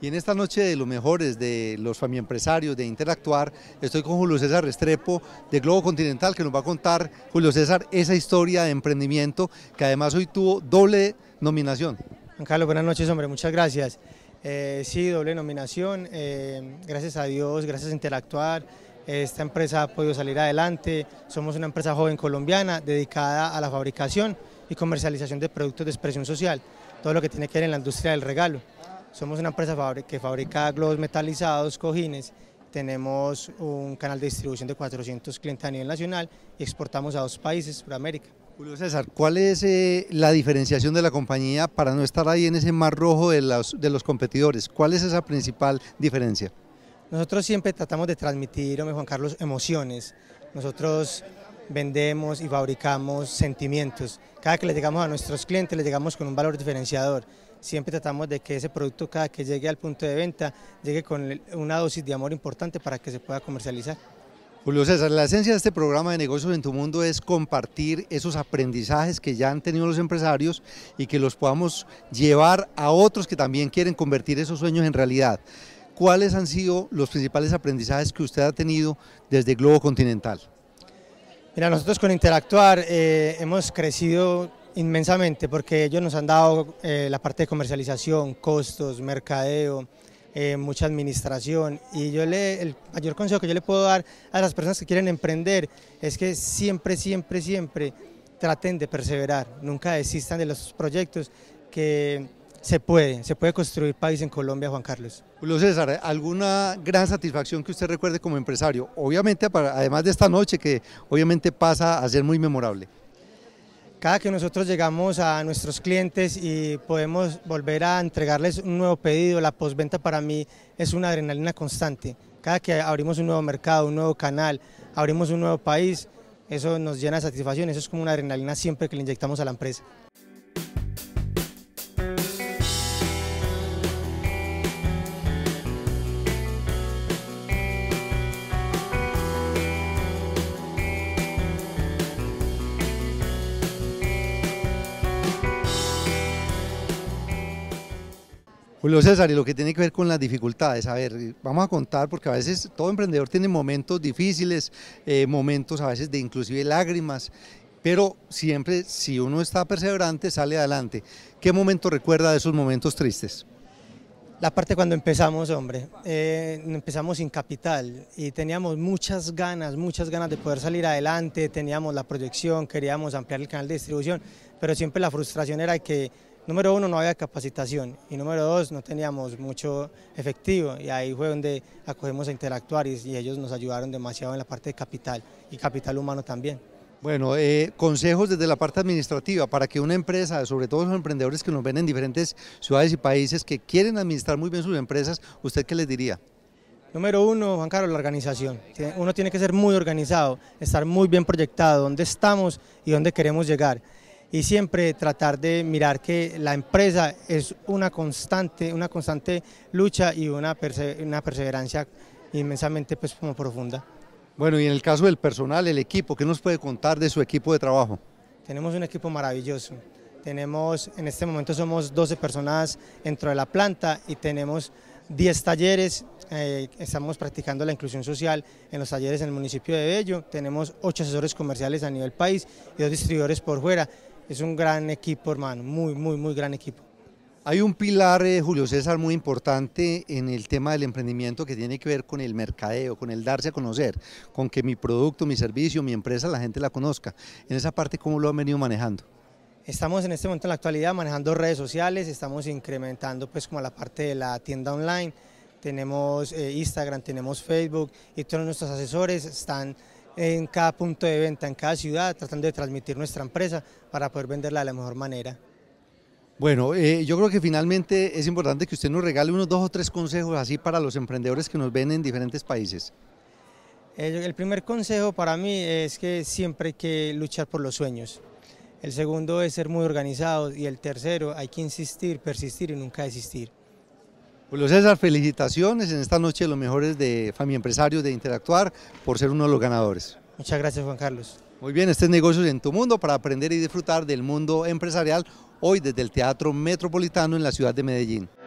Y en esta noche de los mejores, de los famiempresarios, de Interactuar, estoy con Julio César Restrepo de Globo Continental, que nos va a contar, Julio César, esa historia de emprendimiento que además hoy tuvo doble nominación. Carlos, buenas noches, hombre, muchas gracias. Eh, sí, doble nominación, eh, gracias a Dios, gracias a Interactuar, esta empresa ha podido salir adelante, somos una empresa joven colombiana dedicada a la fabricación y comercialización de productos de expresión social, todo lo que tiene que ver en la industria del regalo. Somos una empresa que fabrica globos metalizados, cojines, tenemos un canal de distribución de 400 clientes a nivel nacional y exportamos a dos países Sudamérica. Julio César, ¿cuál es eh, la diferenciación de la compañía para no estar ahí en ese mar rojo de los, competidores? ¿Cuál es esa principal diferencia? Nosotros siempre tratamos de transmitir, hombre Juan Carlos, emociones. Nosotros vendemos y fabricamos sentimientos. Cada que le llegamos a nuestros clientes, le llegamos con un valor diferenciador. Siempre tratamos de que ese producto, cada que llegue al punto de venta, llegue con una dosis de amor importante para que se pueda comercializar. Julio César, la esencia de este programa de negocios en tu mundo es compartir esos aprendizajes que ya han tenido los empresarios y que los podamos llevar a otros que también quieren convertir esos sueños en realidad. ¿Cuáles han sido los principales aprendizajes que usted ha tenido desde Globo Continental? Mira, nosotros con Interactuar eh, hemos crecido inmensamente porque ellos nos han dado eh, la parte de comercialización, costos, mercadeo, eh, mucha administración y yo le, el mayor consejo que yo le puedo dar a las personas que quieren emprender es que siempre, siempre, siempre traten de perseverar, nunca desistan de los proyectos que se puede, se puede construir país en Colombia, Juan Carlos. Julio César, ¿alguna gran satisfacción que usted recuerde como empresario? Obviamente, para, además de esta noche que obviamente pasa a ser muy memorable. Cada que nosotros llegamos a nuestros clientes y podemos volver a entregarles un nuevo pedido, la postventa para mí es una adrenalina constante. Cada que abrimos un nuevo mercado, un nuevo canal, abrimos un nuevo país, eso nos llena de satisfacción, eso es como una adrenalina siempre que le inyectamos a la empresa. Julio César, y lo que tiene que ver con las dificultades, a ver, vamos a contar porque a veces todo emprendedor tiene momentos difíciles, eh, momentos a veces de inclusive lágrimas, pero siempre si uno está perseverante sale adelante. ¿Qué momento recuerda de esos momentos tristes? La parte cuando empezamos, hombre, eh, empezamos sin capital y teníamos muchas ganas, muchas ganas de poder salir adelante, teníamos la proyección, queríamos ampliar el canal de distribución, pero siempre la frustración era que número uno, no había capacitación y número dos, no teníamos mucho efectivo y ahí fue donde acogemos a interactuar y, ellos nos ayudaron demasiado en la parte de capital y capital humano también. Bueno, eh, consejos desde la parte administrativa para que una empresa, sobre todo los emprendedores que nos ven en diferentes ciudades y países que quieren administrar muy bien sus empresas, ¿usted qué les diría? Número uno, Juan Carlos, la organización. Uno tiene que ser muy organizado, estar muy bien proyectado, dónde estamos y dónde queremos llegar y siempre tratar de mirar que la empresa es una constante, una constante lucha y una, una perseverancia inmensamente pues, como profunda. Bueno, y en el caso del personal, el equipo, ¿qué nos puede contar de su equipo de trabajo? Tenemos un equipo maravilloso. Tenemos, en este momento somos 12 personas dentro de la planta y tenemos 10 talleres. Eh, estamos practicando la inclusión social en los talleres en el municipio de Bello. Tenemos 8 asesores comerciales a nivel país y dos distribuidores por fuera es un gran equipo, hermano, muy, muy, muy gran equipo. Hay un pilar, eh, Julio César, muy importante en el tema del emprendimiento que tiene que ver con el mercadeo, con el darse a conocer, con que mi producto, mi servicio, mi empresa, la gente la conozca. En esa parte, ¿cómo lo han venido manejando? Estamos en este momento en la actualidad manejando redes sociales, estamos incrementando pues como la parte de la tienda online, tenemos eh, Instagram, tenemos Facebook y todos nuestros asesores están en cada punto de venta, en cada ciudad, tratando de transmitir nuestra empresa para poder venderla de la mejor manera. Bueno, eh, yo creo que finalmente es importante que usted nos regale unos dos o tres consejos así para los emprendedores que nos ven en diferentes países. Eh, el primer consejo para mí es que siempre hay que luchar por los sueños. El segundo es ser muy organizados y el tercero hay que insistir, persistir y nunca desistir. Julio pues, César, felicitaciones en esta noche los mejores de Fami Empresarios de Interactuar por ser uno de los ganadores. Muchas gracias Juan Carlos. Muy bien, este es Negocios en tu Mundo para aprender y disfrutar del mundo empresarial hoy desde el Teatro Metropolitano en la ciudad de Medellín.